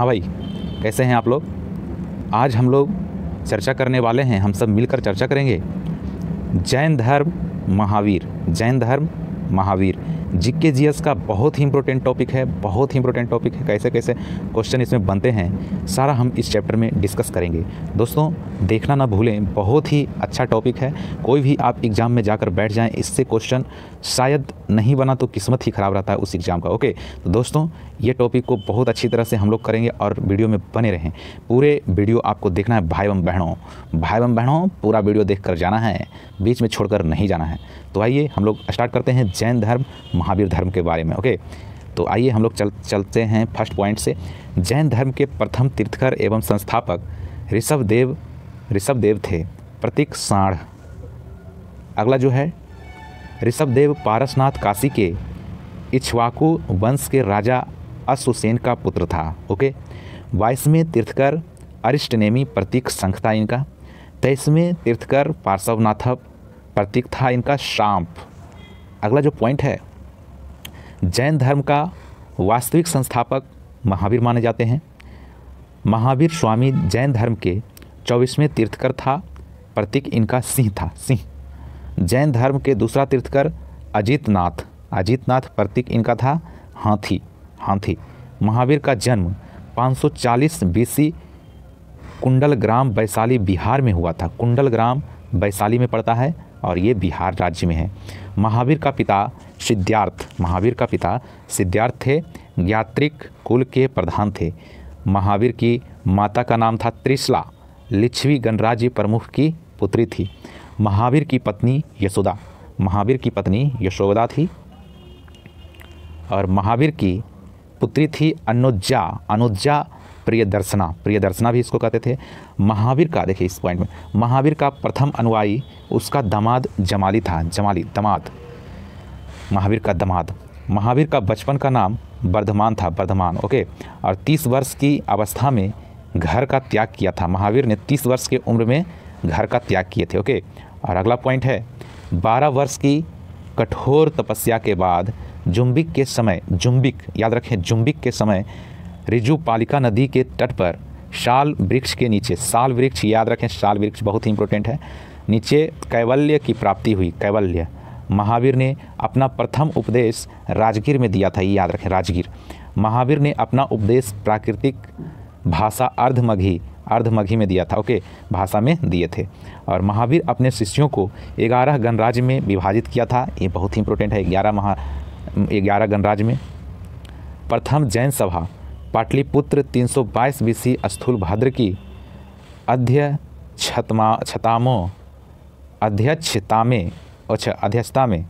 हाँ भाई कैसे हैं आप लोग आज हम लोग चर्चा करने वाले हैं हम सब मिलकर चर्चा करेंगे जैन धर्म महावीर जैन धर्म महावीर जी जीएस का बहुत ही इंपॉर्टेंट टॉपिक है बहुत ही इंपॉर्टेंट टॉपिक है कैसे कैसे क्वेश्चन इसमें बनते हैं सारा हम इस चैप्टर में डिस्कस करेंगे दोस्तों देखना ना भूलें बहुत ही अच्छा टॉपिक है कोई भी आप एग्ज़ाम में जाकर बैठ जाएं इससे क्वेश्चन शायद नहीं बना तो किस्मत ही ख़राब रहता है उस एग्ज़ाम का ओके तो दोस्तों ये टॉपिक को बहुत अच्छी तरह से हम लोग करेंगे और वीडियो में बने रहें पूरे वीडियो आपको देखना है भाई एवं बहनों भाई एवं बहनों पूरा वीडियो देख कर जाना है बीच में छोड़कर नहीं जाना है तो आइए हम लोग स्टार्ट करते हैं जैन धर्म महावीर धर्म के बारे में ओके तो आइए हम लोग चल चलते हैं फर्स्ट पॉइंट से जैन धर्म के प्रथम तीर्थकर एवं संस्थापक ऋषभ देव ऋषभ देव थे प्रतीक साढ़ अगला जो है ऋषभ देव पारसनाथ काशी के इच्छवाकु वंश के राजा अश्वसेन का पुत्र था ओके बाईसवें तीर्थकर अरिष्टनेमी प्रतीक संघ था इनका तेईसवें तीर्थकर पार्श्वनाथप प्रतीक था इनका शाम्प अगला जो पॉइंट है जैन धर्म का वास्तविक संस्थापक महावीर माने जाते हैं महावीर स्वामी जैन धर्म के चौबीसवें तीर्थकर था प्रतीक इनका सिंह था सिंह जैन धर्म के दूसरा तीर्थकर अजीतनाथ अजीतनाथ प्रतीक इनका था हाथी हाथी महावीर का जन्म 540 बीसी कुंडल ग्राम वैशाली बिहार में हुआ था कुंडल ग्राम वैशाली में पड़ता है और ये बिहार राज्य में है महावीर का पिता सिद्धार्थ महावीर का पिता सिद्धार्थ थे ज्ञात्रिक कुल के प्रधान थे महावीर की माता का नाम था त्रिशला लिच्छवी गणराज्य प्रमुख की पुत्री थी महावीर की पत्नी यशोदा महावीर की पत्नी यशोदा थी और महावीर की पुत्री थी अनुज्जा अनुज्जा प्रिय दर्शना प्रिय दर्शना भी इसको कहते थे महावीर का देखिए इस पॉइंट में महावीर का प्रथम अनुयायी उसका दमाद जमाली था जमाली दमाद महावीर का दमाद महावीर का बचपन का नाम वर्धमान था वर्धमान ओके और तीस वर्ष की अवस्था में घर का त्याग किया था महावीर ने तीस वर्ष की उम्र में घर का त्याग किए थे ओके और अगला पॉइंट है बारह वर्ष की कठोर तपस्या के बाद जुम्बिक के समय जुम्बिक याद रखें जुम्बिक के समय रिजू पालिका नदी के तट पर शाल वृक्ष के नीचे साल वृक्ष याद रखें शाल वृक्ष बहुत ही इंपॉर्टेंट है नीचे कैवल्य की प्राप्ति हुई कैवल्य महावीर ने अपना प्रथम उपदेश राजगीर में दिया था ये याद रखें राजगीर महावीर ने अपना उपदेश प्राकृतिक भाषा अर्धमघी अर्धमघी में दिया था ओके भाषा में दिए थे और महावीर अपने शिष्यों को ग्यारह गणराज्य में विभाजित किया था ये बहुत ही इंपॉर्टेंट है ग्यारह महा ग्यारह गणराज्य में प्रथम जैन सभा पाटलिपुत्र 322 सी स्थूल भाद्र की अध्य छतमा छतामो अध्यक्षता में अच्छा अध्यक्षता में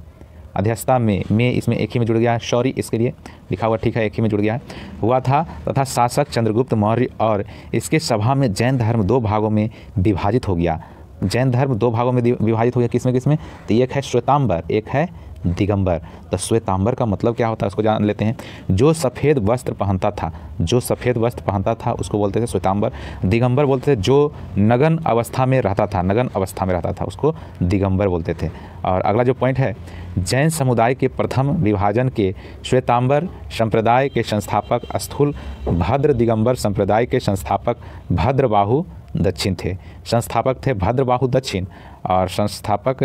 अध्यक्षता में में इसमें एक ही में जुड़ गया है शौरी इसके लिए लिखा हुआ ठीक है एक ही में जुड़ गया है हुआ था तथा शासक चंद्रगुप्त मौर्य और इसके सभा में जैन धर्म दो भागों में विभाजित हो गया जैन धर्म दो भागों में विभाजित हो गया किसमें किसमें तो एक है श्वेतांबर एक है दिगंबर तो श्वेतांबर का मतलब क्या होता है उसको जान लेते हैं जो सफ़ेद वस्त्र पहनता था जो सफ़ेद वस्त्र पहनता था उसको बोलते थे श्वेतांबर दिगंबर बोलते थे जो नगन अवस्था में रहता था नगन अवस्था में रहता था उसको दिगंबर बोलते थे और अगला जो पॉइंट है जैन समुदाय के प्रथम विभाजन के श्वेतांबर संप्रदाय के संस्थापक स्थूल भद्र दिगंबर संप्रदाय के संस्थापक भद्रबाहु दक्षिण थे संस्थापक थे भद्रबाहु दक्षिण और संस्थापक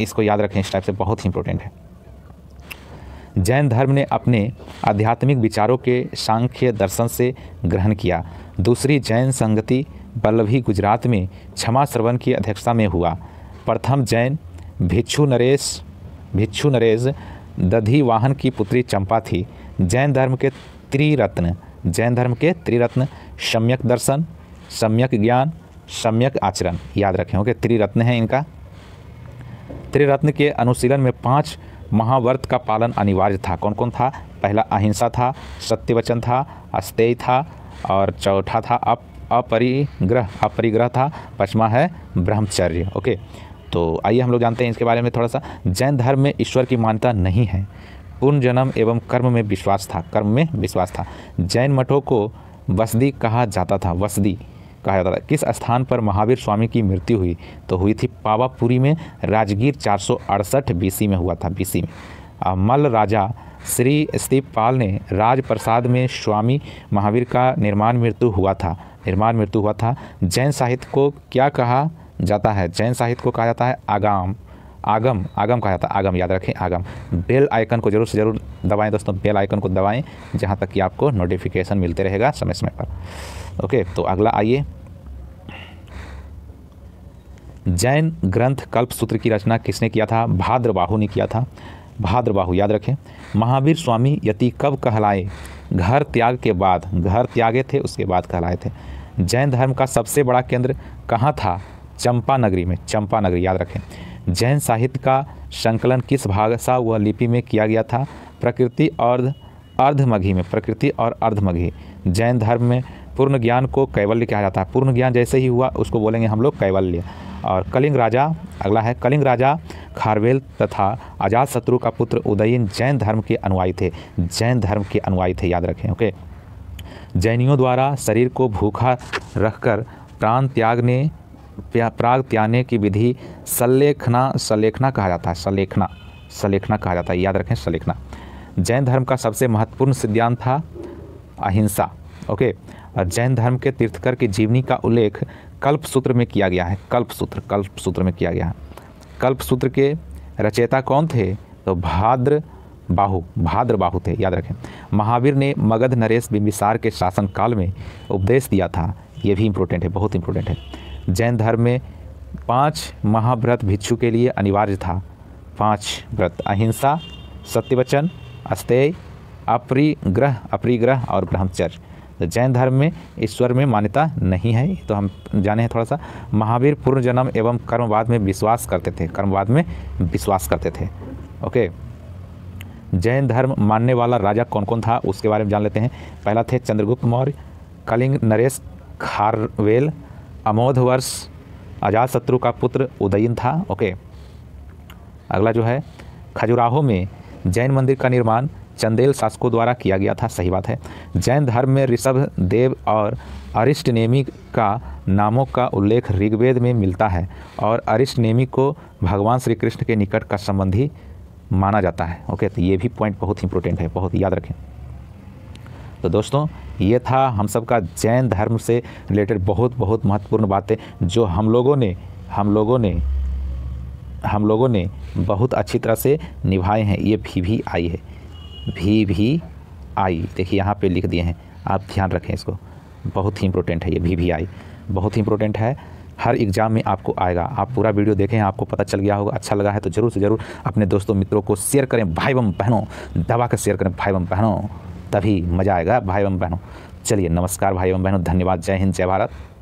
इसको याद रखें इस टाइप से बहुत ही इंपॉर्टेंट है जैन धर्म ने अपने आध्यात्मिक विचारों के सांख्य दर्शन से ग्रहण किया दूसरी जैन संगति बल्लभी गुजरात में क्षमा श्रवण की अध्यक्षता में हुआ प्रथम जैन भिक्षु नरेश भिक्षु नरेश दधी वाहन की पुत्री चंपा थी जैन धर्म के त्रिरत्न जैन धर्म के त्रिरत्न सम्यक दर्शन सम्यक ज्ञान सम्यक आचरण याद रखें ओके त्रिरत्न है इनका त्रिरत्न के अनुशीलन में पाँच महाव्रत का पालन अनिवार्य था कौन कौन था पहला अहिंसा था सत्यवचन था अस्तेय था और चौथा था अप अपरिग्रह अपरिग्रह था पचमा है ब्रह्मचर्य ओके तो आइए हम लोग जानते हैं इसके बारे में थोड़ा सा जैन धर्म में ईश्वर की मान्यता नहीं है पूर्ण जन्म एवं कर्म में विश्वास था कर्म में विश्वास था जैन मठों को वसदी कहा जाता था वसदी कहा जाता था किस स्थान पर महावीर स्वामी की मृत्यु हुई तो हुई थी पावापुरी में राजगीर चार सौ अड़सठ बीसी में हुआ था बीसी में मल राजा श्री स्तीपाल ने राजप्रसाद में स्वामी महावीर का निर्माण मृत्यु हुआ था निर्माण मृत्यु हुआ था जैन साहित्य को क्या कहा जाता है जैन साहित्य को कहा जाता है आगाम आगम आगम कहा जाता है आगम याद रखें आगम बेल आइकन को जरूर से ज़रूर दबाएं दोस्तों बेल आइकन को दबाएं जहां तक कि आपको नोटिफिकेशन मिलते रहेगा समय समय पर ओके तो अगला आइए जैन ग्रंथ कल्प सूत्र की रचना किसने किया था भाद्रबाहु ने किया था भाद्रबाहु याद रखें महावीर स्वामी यति कब कहलाए घर त्याग के बाद घर त्यागे थे उसके बाद कहलाए थे जैन धर्म का सबसे बड़ा केंद्र कहाँ था चंपा नगरी में चंपा नगरी याद रखें जैन साहित्य का संकलन किस भाषा व लिपि में किया गया था प्रकृति और अर्धमघी में प्रकृति और अर्धमघी जैन धर्म में पूर्ण ज्ञान को कैवल्य कहा जाता है पूर्ण ज्ञान जैसे ही हुआ उसको बोलेंगे हम लोग कैवल्य और कलिंग राजा अगला है कलिंग राजा खारवेल तथा आजाद शत्रु का पुत्र उदयन जैन धर्म के अनुयायी थे जैन धर्म के अनुयायी थे याद रखें ओके जैनियों द्वारा शरीर को भूखा रखकर प्राण त्यागने प्राग त्यागने की विधि संलेखना सलेखना कहा जाता है संलेखना सलेखना कहा जाता है याद रखें सलेखना जैन धर्म का सबसे महत्वपूर्ण सिद्धांत था अहिंसा ओके और जैन धर्म के तीर्थकर की जीवनी का उल्लेख कल्प सूत्र में किया गया है कल्प सूत्र कल्प सूत्र में किया गया है कल्प सूत्र के रचयिता कौन थे तो भाद्र बाहु भाद्र बाहु थे याद रखें महावीर ने मगध नरेश बिंबिसार के शासनकाल में उपदेश दिया था ये भी इम्पोर्टेंट है बहुत इम्पोर्टेंट है जैन धर्म में पांच महाव्रत भिक्षु के लिए अनिवार्य था पांच व्रत अहिंसा सत्यवचन अस्तेय अपरिग्रह अपरिग्रह और ब्रह्मचर्य जैन धर्म में ईश्वर में मान्यता नहीं है तो हम जाने हैं थोड़ा सा महावीर पूर्ण जन्म एवं कर्मवाद में विश्वास करते थे कर्मवाद में विश्वास करते थे ओके जैन धर्म मानने वाला राजा कौन कौन था उसके बारे में जान लेते हैं पहला थे चंद्रगुप्त मौर्य कलिंग नरेश खारवेल अमोधवर्ष अजात शत्रु का पुत्र उदयन था ओके अगला जो है खजुराहो में जैन मंदिर का निर्माण चंदेल शासकों द्वारा किया गया था सही बात है जैन धर्म में ऋषभ देव और अरिष्ट नेमी का नामों का उल्लेख ऋग्वेद में मिलता है और अरिष्ट नेमी को भगवान श्री कृष्ण के निकट का संबंधी माना जाता है ओके तो ये भी पॉइंट बहुत इंपॉर्टेंट है बहुत याद रखें तो दोस्तों ये था हम सब का जैन धर्म से रिलेटेड बहुत बहुत महत्वपूर्ण बातें जो हम लोगों ने हम लोगों ने हम लोगों ने बहुत अच्छी तरह से निभाए हैं ये भी भी आई है वी वी आई देखिए यहाँ पे लिख दिए हैं आप ध्यान रखें इसको बहुत ही इंपॉर्टेंट है ये वी वी आई बहुत ही इंपॉर्टेंट है हर एग्ज़ाम में आपको आएगा आप पूरा वीडियो देखें आपको पता चल गया होगा अच्छा लगा है तो ज़रूर से ज़रूर अपने दोस्तों मित्रों को शेयर करें भाई बम पहनो दबा कर शेयर करें भाई बम पहनो तभी मज़ा आएगा भाई बम बहनों चलिए नमस्कार भाई बम बहनों धन्यवाद जय हिंद जय भारत